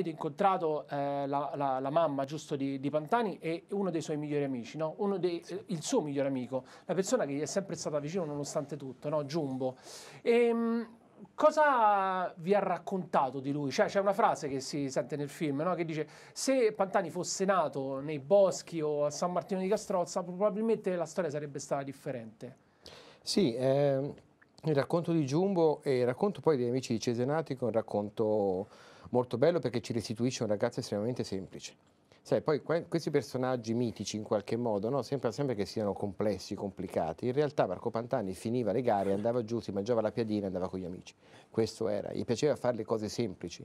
avete incontrato eh, la, la, la, mamma giusto di, di, Pantani e uno dei suoi migliori amici, no? dei, eh, il suo migliore amico, la persona che gli è sempre stata vicino nonostante tutto, no? Giumbo. E, ehm, cosa vi ha raccontato di lui? Cioè, c'è una frase che si sente nel film no? che dice se Pantani fosse nato nei boschi o a San Martino di Castrozza probabilmente la storia sarebbe stata differente. Sì, eh, il racconto di Giumbo e il racconto poi degli amici di Cesenatico è un racconto molto bello perché ci restituisce un ragazzo estremamente semplice. Sai, poi que- questi personaggi mitici in qualche modo no? sembra sempre che siano complessi, complicati. In realtà Marco Pantani finiva le gare, andava giù, si mangiava la piadina e andava con gli amici. Questo era, gli piaceva fare le cose semplici.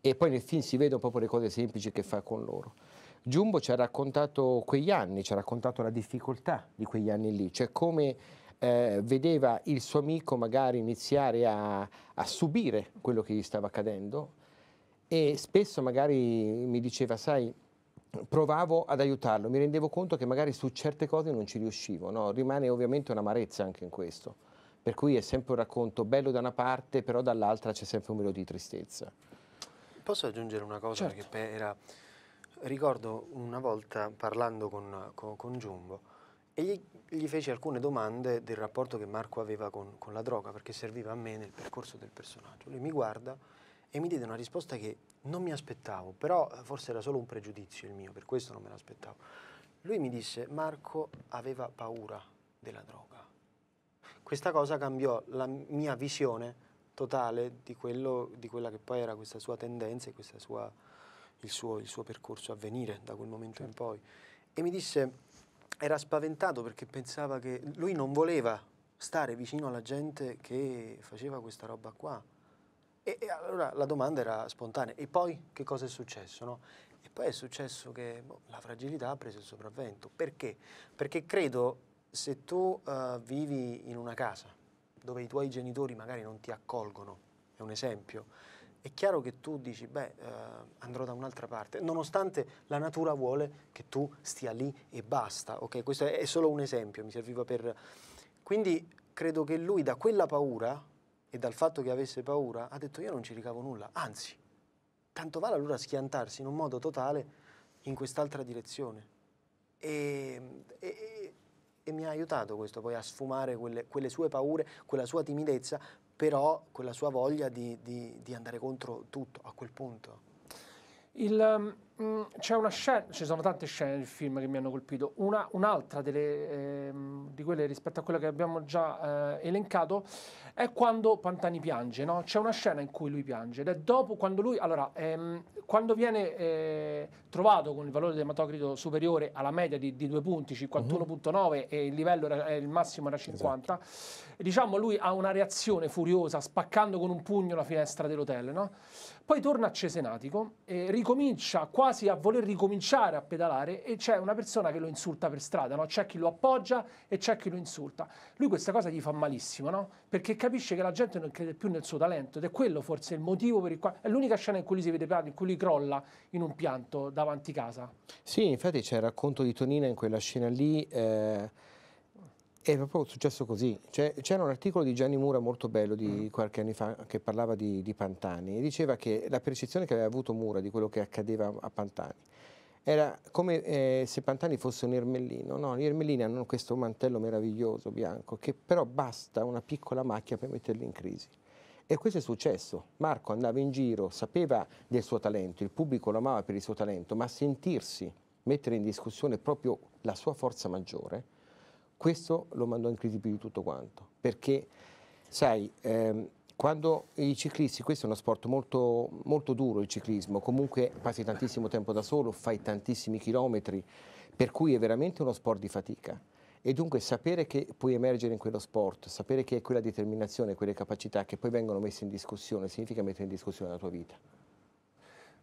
E poi nel film si vedono proprio le cose semplici che fa con loro. Giumbo ci ha raccontato quegli anni, ci ha raccontato la difficoltà di quegli anni lì, cioè come eh, vedeva il suo amico magari iniziare a, a subire quello che gli stava accadendo e spesso magari mi diceva, sai, provavo ad aiutarlo, mi rendevo conto che magari su certe cose non ci riuscivo, no? rimane ovviamente un'amarezza anche in questo, per cui è sempre un racconto bello da una parte, però dall'altra c'è sempre un velo di tristezza. Posso aggiungere una cosa certo. che era, ricordo una volta parlando con, con, con Giumbo, e gli, gli, feci alcune domande del rapporto che Marco aveva con, con la droga, perché serviva a me nel percorso del personaggio. Lui mi guarda e mi diede una risposta che non mi aspettavo, però eh, forse era solo un pregiudizio il mio, per questo non me l'aspettavo. Lui mi disse, Marco aveva paura della droga. Questa cosa cambiò la mia visione totale di, quello, di quella che poi era questa sua tendenza e sua, il, suo, il, suo, percorso a venire da quel momento certo. in poi. E mi disse, era spaventato perché pensava che lui non voleva stare vicino alla gente che faceva questa roba qua e, e, allora la domanda era spontanea. E poi che cosa è successo? No? E poi è successo che boh, la fragilità ha preso il sopravvento. Perché? Perché credo se tu uh, vivi in una casa dove i tuoi genitori magari non ti accolgono, è un esempio, è chiaro che tu dici, beh, uh, andrò da un'altra parte, nonostante la natura vuole che tu stia lì e basta, ok? Questo è, solo un esempio, mi serviva per... Quindi credo che lui da quella paura e dal fatto che avesse paura ha detto io non ci ricavo nulla, anzi, tanto vale allora schiantarsi in un modo totale in quest'altra direzione. E, e, e, mi ha aiutato questo poi a sfumare quelle, quelle, sue paure, quella sua timidezza, però quella sua voglia di, di, di andare contro tutto a quel punto. Il, ehm, Mm, c'è una scena, ci sono tante scene nel film che mi hanno colpito. Una, un'altra delle, eh, di quelle rispetto a quella che abbiamo già eh, elencato è quando Pantani piange. No? C'è una scena in cui lui piange ed è dopo quando lui, allora, ehm, quando viene eh, trovato con il valore dell'ematocrito superiore alla media di, di 2 punti, 51,9 mhm. uh-huh. e il livello era, il massimo era 50, esatto. diciamo lui ha una reazione furiosa spaccando con un pugno la finestra dell'hotel. No? Poi torna a Cesenatico e ricomincia. Quando quasi a voler ricominciare a pedalare e c'è una persona che lo insulta per strada, no? c'è chi lo appoggia e c'è chi lo insulta. Lui questa cosa gli fa malissimo, no? perché capisce che la gente non crede più nel suo talento ed è quello forse il motivo per il quale... È l'unica scena in cui lui si vede pianto, in cui lui crolla in un pianto davanti casa. Sì, infatti c'è il racconto di Tonina in quella scena lì. Eh è proprio successo così. Cioè, c'era un articolo di Gianni Mura molto bello di mm. qualche anno fa che parlava di, di, Pantani e diceva che la percezione che aveva avuto Mura di quello che accadeva a Pantani era come eh, se Pantani fosse un ermellino. No, gli ermellini hanno questo mantello meraviglioso bianco che però basta una piccola macchia per metterli in crisi. E questo è successo. Marco andava in giro, sapeva del suo talento, il pubblico lo amava per il suo talento, ma sentirsi mettere in discussione proprio la sua forza maggiore questo lo mandò in crisi più di tutto quanto, perché sai, ehm, quando i ciclisti, questo è uno sport molto, molto duro il ciclismo, comunque passi tantissimo tempo da solo, fai tantissimi chilometri, per cui è veramente uno sport di fatica. E dunque sapere che puoi emergere in quello sport, sapere che hai quella determinazione, quelle capacità che poi vengono messe in discussione, significa mettere in discussione la tua vita.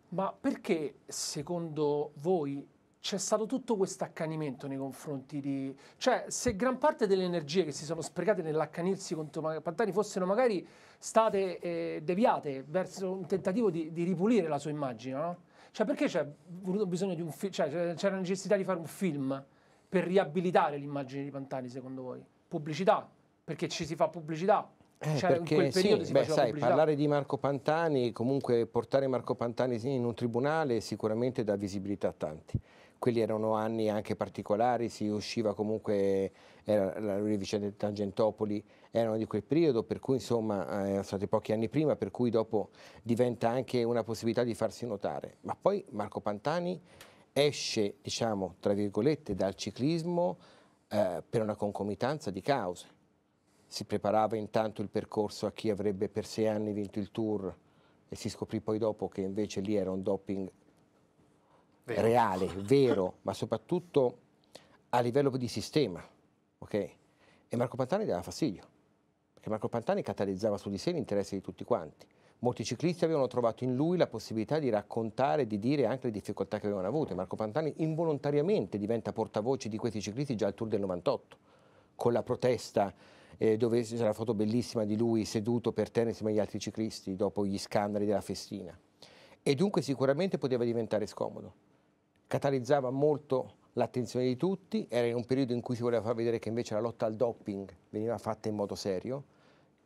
Ma perché secondo voi c'è stato tutto questo accanimento nei confronti di... Cioè, se gran parte delle energie che si sono sprecate nell'accanirsi contro Pantani fossero magari state eh, deviate verso un tentativo di, di, ripulire la sua immagine, no? Cioè, perché c'è voluto bisogno di un film? Cioè, c'era necessità di fare un film per riabilitare l'immagine di Pantani, secondo voi? Pubblicità, perché ci si fa pubblicità, eh, cioè, perché, sì, beh, sai, parlare di Marco Pantani, comunque portare Marco Pantani in un tribunale sicuramente dà visibilità a tanti quelli erano anni anche particolari, si usciva comunque, era, le vicende di Tangentopoli erano di quel periodo, per cui insomma eh, erano stati pochi anni prima, per cui dopo diventa anche una possibilità di farsi notare. Ma poi Marco Pantani esce, diciamo, tra virgolette, dal ciclismo eh, per una concomitanza di cause. Si preparava intanto il percorso a chi avrebbe per sei anni vinto il Tour e si scoprì poi dopo che invece lì era un doping vero. reale, vero, ma soprattutto a livello di sistema. Okay? E Marco Pantani dava fastidio, perché Marco Pantani catalizzava su di sé l'interesse di tutti quanti. Molti ciclisti avevano trovato in lui la possibilità di raccontare, di dire anche le difficoltà che avevano avute. Marco Pantani involontariamente diventa portavoce di questi ciclisti già al Tour del 98, con la protesta eh, dove c'è la foto bellissima di lui seduto per terra insieme agli altri ciclisti dopo gli scandali della festina. E dunque sicuramente poteva diventare scomodo catalizzava molto l'attenzione di tutti, era in un periodo in cui si voleva far vedere che invece la lotta al doping veniva fatta in modo serio.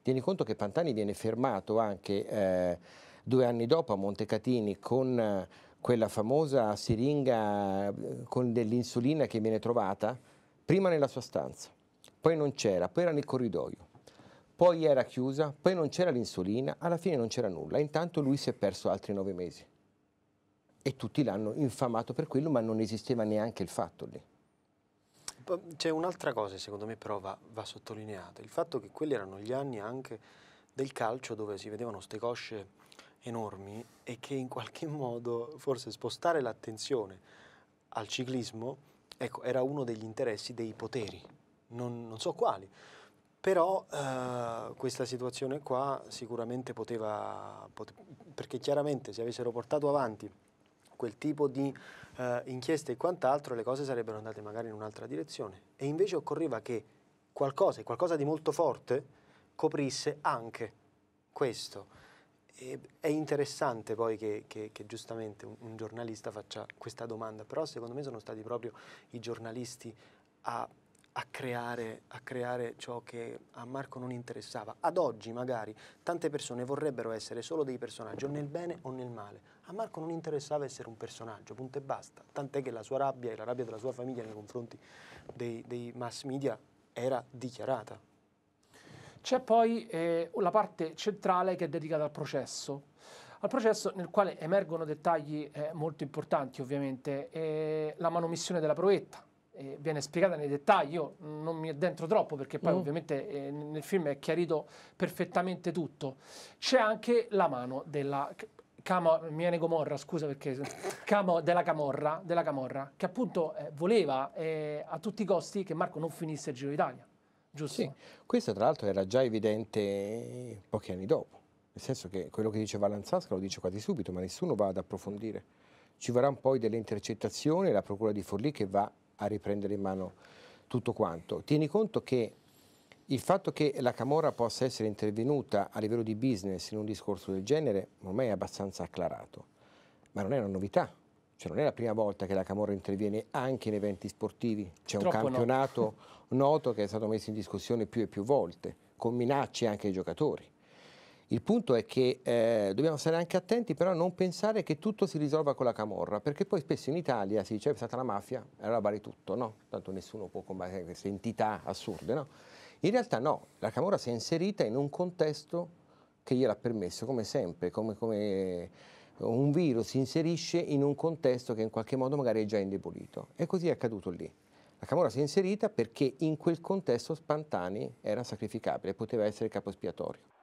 Tieni conto che Pantani viene fermato anche eh, due anni dopo a Montecatini con eh, quella famosa siringa eh, con dell'insulina che viene trovata prima nella sua stanza, poi non c'era, poi era nel corridoio, poi era chiusa, poi non c'era l'insulina, alla fine non c'era nulla, intanto lui si è perso altri nove mesi e tutti l'hanno infamato per quello, ma non esisteva neanche il fatto lì. C'è un'altra cosa, secondo me, però va, va sottolineata, il fatto che quelli erano gli anni anche del calcio dove si vedevano ste cosce enormi e che in qualche modo forse spostare l'attenzione al ciclismo ecco, era uno degli interessi dei poteri, non, non so quali. Però eh, questa situazione qua sicuramente poteva, pote perché chiaramente se avessero portato avanti quel tipo di eh, inchieste e quant'altro, le cose sarebbero andate magari in un'altra direzione. E invece occorreva che qualcosa, qualcosa di molto forte, coprisse anche questo. E, è interessante poi che, che, che giustamente un, un giornalista faccia questa domanda, però secondo me sono stati proprio i giornalisti a a creare, a creare, ciò che a Marco non interessava. Ad oggi magari tante persone vorrebbero essere solo dei personaggi, o nel bene o nel male. A Marco non interessava essere un personaggio, punto e basta. Tant'è che la sua rabbia e la rabbia della sua famiglia nei confronti dei, dei mass media era dichiarata. C'è poi eh, la parte centrale che è dedicata al processo al processo nel quale emergono dettagli eh, molto importanti ovviamente, eh, la manomissione della proietta, eh, viene spiegata nei dettagli, io non mi addentro troppo perché poi mm. ovviamente eh, nel film è chiarito perfettamente tutto. C'è anche la mano della Camo, Miene Gomorra, scusa perché Camo, della, Camorra, della Camorra, che appunto eh, voleva eh, a tutti i costi che Marco non finisse il Giro d'Italia, giusto? Sì, questo tra l'altro era già evidente pochi anni dopo, nel senso che quello che dice Valanzasca lo dice quasi subito, ma nessuno va ad approfondire. Ci vorranno poi delle intercettazioni, la procura di Forlì che va a riprendere in mano tutto quanto. Tieni conto che il fatto che la Camorra possa essere intervenuta a livello di business in un discorso del genere ormai è abbastanza acclarato, ma non è una novità. Cioè non è la prima volta che la Camorra interviene anche in eventi sportivi. C'è un campionato no. noto che è stato messo in discussione più e più volte, con minacce anche ai giocatori. Il punto è che eh, dobbiamo stare anche attenti però a non pensare che tutto si risolva con la camorra, perché poi spesso in Italia si dice eh, è stata la mafia, allora vale tutto, no? Tanto nessuno può combattere queste entità assurde, no? In realtà no, la camorra si è inserita in un contesto che gliel'ha permesso, come sempre, come, come un virus si inserisce in un contesto che in qualche modo magari è già indebolito. E così è accaduto lì. La Camorra si è inserita perché in quel contesto Spantani era sacrificabile, poteva essere capo espiatorio.